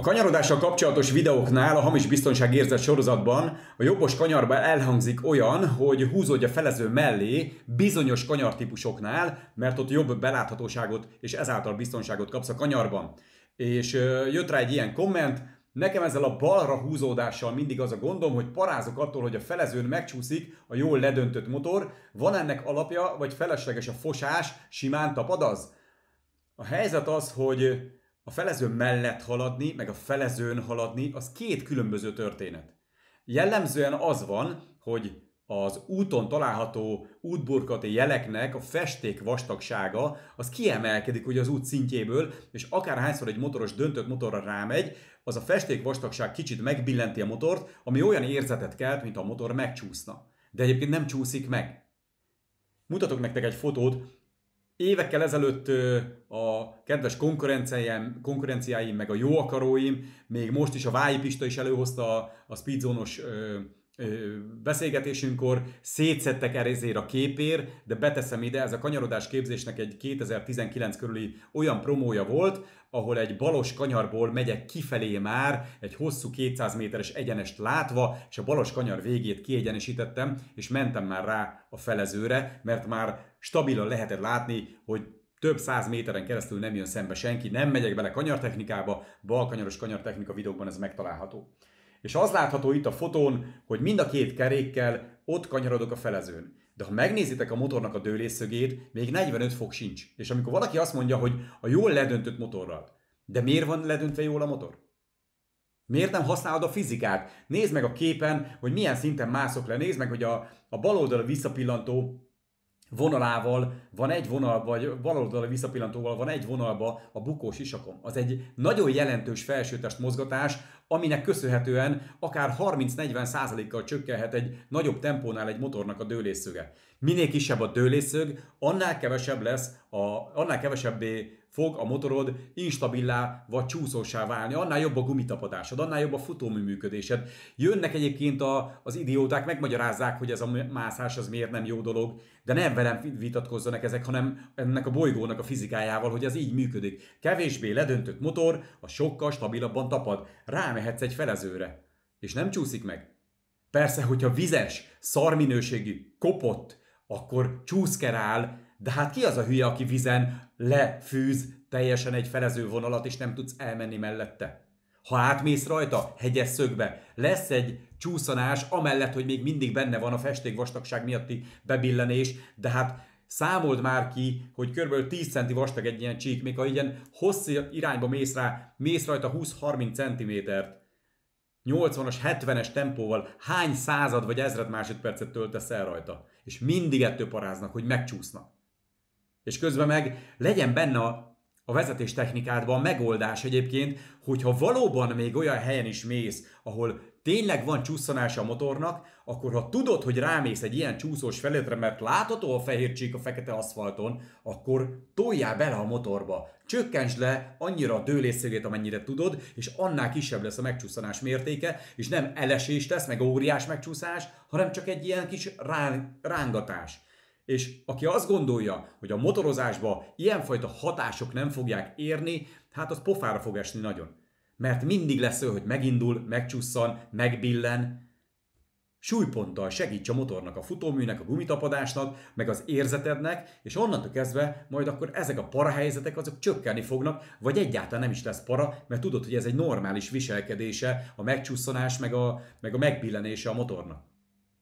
A kanyarodással kapcsolatos videóknál a hamis biztonságérzet sorozatban a jobbos kanyarban elhangzik olyan, hogy húzódj a felező mellé bizonyos kanyartípusoknál, mert ott jobb beláthatóságot és ezáltal biztonságot kapsz a kanyarban. És jött rá egy ilyen komment, nekem ezzel a balra húzódással mindig az a gondom, hogy parázok attól, hogy a felezőn megcsúszik a jól ledöntött motor, van ennek alapja, vagy felesleges a fosás, simán tapad az? A helyzet az, hogy a felező mellett haladni, meg a felezőn haladni, az két különböző történet. Jellemzően az van, hogy az úton található útburkati jeleknek a festék vastagsága az kiemelkedik ugye az út szintjéből, és akárhányszor egy motoros döntött motorra rámegy, az a festék vastagság kicsit megbillenti a motort, ami olyan érzetet kelt, mint a motor megcsúszna. De egyébként nem csúszik meg. Mutatok nektek egy fotót, évekkel ezelőtt a kedves konkurenciáim, konkurenciáim, meg a jó akaróim, még most is a Vájipista is előhozta a speedzónos beszélgetésünkkor szétszettek erézér a képér, de beteszem ide, ez a kanyarodás képzésnek egy 2019 körüli olyan promója volt, ahol egy balos kanyarból megyek kifelé már, egy hosszú 200 méteres egyenest látva, és a balos kanyar végét kiegyenesítettem, és mentem már rá a felezőre, mert már stabilan lehetett látni, hogy több száz méteren keresztül nem jön szembe senki, nem megyek bele kanyartechnikába, balkanyaros kanyartechnika videókban ez megtalálható. És az látható itt a fotón, hogy mind a két kerékkel ott kanyarodok a felezőn. De ha megnézitek a motornak a dőlészögét, még 45 fok sincs. És amikor valaki azt mondja, hogy a jól ledöntött motorral, de miért van ledöntve jól a motor? Miért nem használod a fizikát? Nézd meg a képen, hogy milyen szinten mászok le, nézd meg, hogy a, a bal oldal visszapillantó vonalával van egy vonal, vagy bal oldal visszapillantóval van egy vonalba a bukós isakom. Az egy nagyon jelentős felsőtest mozgatás, aminek köszönhetően akár 30-40 százalékkal csökkenhet egy nagyobb tempónál egy motornak a dőlészöge. Minél kisebb a dőlészög, annál kevesebb lesz, a, annál kevesebbé fog a motorod instabilá, vagy csúszósá válni, annál jobb a gumitapadásod, annál jobb a futómű működésed. Jönnek egyébként a, az idióták, megmagyarázzák, hogy ez a mászás az miért nem jó dolog, de nem velem vitatkozzanak ezek, hanem ennek a bolygónak a fizikájával, hogy ez így működik. Kevésbé ledöntött motor a sokkal stabilabban tapad. Rámehetsz egy felezőre, és nem csúszik meg. Persze, hogyha vizes, szarminőségű, kopott, akkor csúszkerál, de hát ki az a hülye, aki vizen lefűz teljesen egy felező vonalat, és nem tudsz elmenni mellette? Ha átmész rajta, hegyes szögbe, lesz egy csúszanás, amellett, hogy még mindig benne van a festék vastagság miatti bebillenés, de hát számold már ki, hogy kb. 10 centi vastag egy ilyen csík, még ha ilyen hosszú irányba mész rá, mész rajta 20-30 centimétert, 80-as, 70-es tempóval hány század vagy ezred másodpercet töltesz el rajta, és mindig ettől paráznak, hogy megcsúsznak. És közben meg legyen benne a, a vezetés technikádban a megoldás egyébként, hogyha valóban még olyan helyen is mész, ahol tényleg van csúszás a motornak, akkor ha tudod, hogy rámész egy ilyen csúszós felületre, mert látható a fehér csík a fekete aszfalton, akkor toljál bele a motorba. Csökkentsd le annyira a dőlészögét, amennyire tudod, és annál kisebb lesz a megcsúszanás mértéke, és nem elesés lesz, meg óriás megcsúszás, hanem csak egy ilyen kis rángatás. És aki azt gondolja, hogy a motorozásba ilyenfajta hatások nem fogják érni, hát az pofára fog esni nagyon. Mert mindig lesz ő, hogy megindul, megcsusszan, megbillen. Súlyponttal segíts a motornak, a futóműnek, a gumitapadásnak, meg az érzetednek, és onnantól kezdve majd akkor ezek a parahelyzetek azok csökkenni fognak, vagy egyáltalán nem is lesz para, mert tudod, hogy ez egy normális viselkedése, a megcsusszanás, meg a, meg a megbillenése a motornak.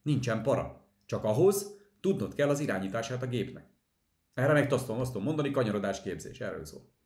Nincsen para. Csak ahhoz, Tudnod kell az irányítását a gépnek. Erre meg azt tudom mondani, kanyarodás képzés, erről szól.